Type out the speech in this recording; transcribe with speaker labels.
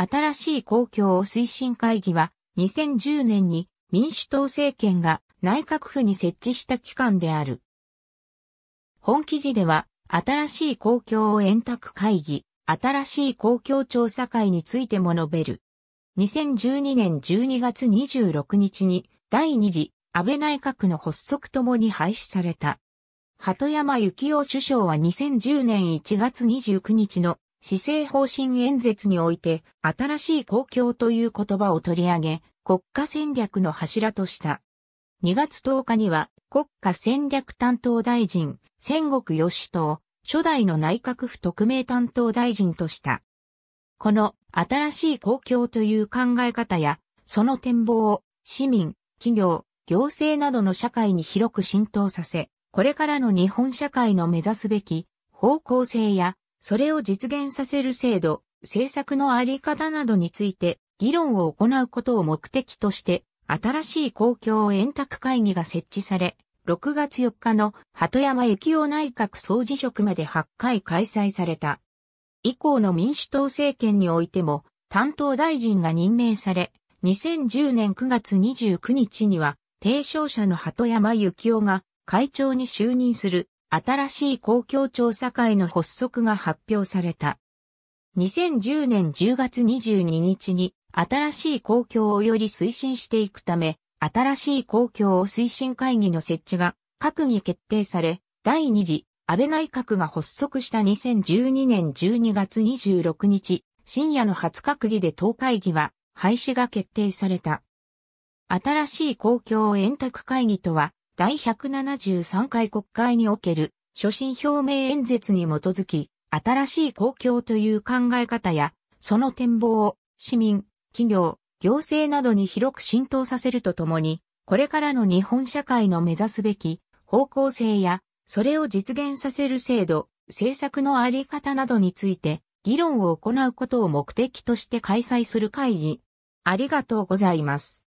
Speaker 1: 新しい公共推進会議は2010年に民主党政権が内閣府に設置した機関である。本記事では新しい公共を円卓会議、新しい公共調査会についても述べる。2012年12月26日に第2次安倍内閣の発足ともに廃止された。鳩山幸夫首相は2010年1月29日の施政方針演説において、新しい公共という言葉を取り上げ、国家戦略の柱とした。2月10日には、国家戦略担当大臣、戦国義党、初代の内閣府特命担当大臣とした。この新しい公共という考え方や、その展望を市民、企業、行政などの社会に広く浸透させ、これからの日本社会の目指すべき方向性やそれを実現させる制度、政策のあり方などについて議論を行うことを目的として、新しい公共円卓会議が設置され、6月4日の鳩山幸雄内閣総辞職まで8回開催された。以降の民主党政権においても担当大臣が任命され、2010年9月29日には提唱者の鳩山幸雄が会長に就任する新しい公共調査会の発足が発表された。2010年10月22日に新しい公共をより推進していくため、新しい公共推進会議の設置が閣議決定され、第2次安倍内閣が発足した2012年12月26日、深夜の初閣議で党会議は廃止が決定された。新しい公共円卓会議とは、第173回国会における所信表明演説に基づき、新しい公共という考え方や、その展望を市民、企業、行政などに広く浸透させるとともに、これからの日本社会の目指すべき方向性や、それを実現させる制度、政策のあり方などについて、議論を行うことを目的として開催する会議。ありがとうございます。